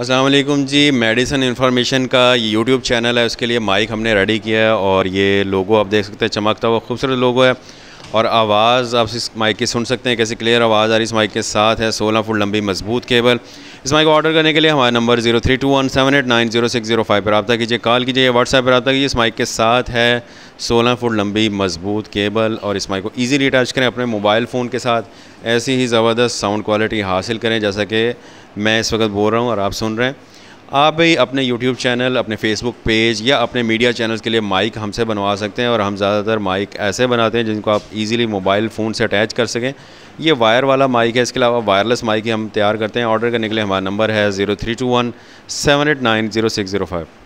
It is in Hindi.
असलम जी मेडिसन इन्फॉर्मेशन का ये यूट्यूब चैनल है उसके लिए माइक हमने रेडी किया है और ये लोगो आप देख सकते हैं चमकता हुआ खूबसूरत लोगो है और आवाज़ आप इस माइक की सुन सकते हैं कैसे क्लियर आवाज़ आ रही इस माइक के साथ है सोलह फुट लंबी मजबूत केबल इस माइक को ऑर्डर करने के लिए हमारा number zero three two one seven eight nine zero six zero five पर रबा कीजिए कॉल कीजिए या व्हाट्सएप पर रबा कीजिए इस माइक के साथ है सोलह फुट लंबी मजबूत केबल और इस माइक को ईजिली अटैच करें अपने मोबाइल फ़ोन के साथ ऐसी ही ज़बरदस्त साउंड क्वालिटी हासिल करें जैसा कि मैं इस वक्त बोल रहा हूँ और आप सुन रहे हैं आप भी अपने यूट्यूब चैनल अपने फेसबुक पेज या अपने मीडिया चैनल्स के लिए माइक हमसे बनवा सकते हैं और हम ज़्यादातर माइक ऐसे बनाते हैं जिनको आप इजीली मोबाइल फ़ोन से अटैच कर सकें ये वायर वाला माइक है इसके अलावा वायरलेस माइक हम तैयार करते हैं ऑर्डर करने के लिए हमारा नंबर है zero three two one seven eight nine zero six zero five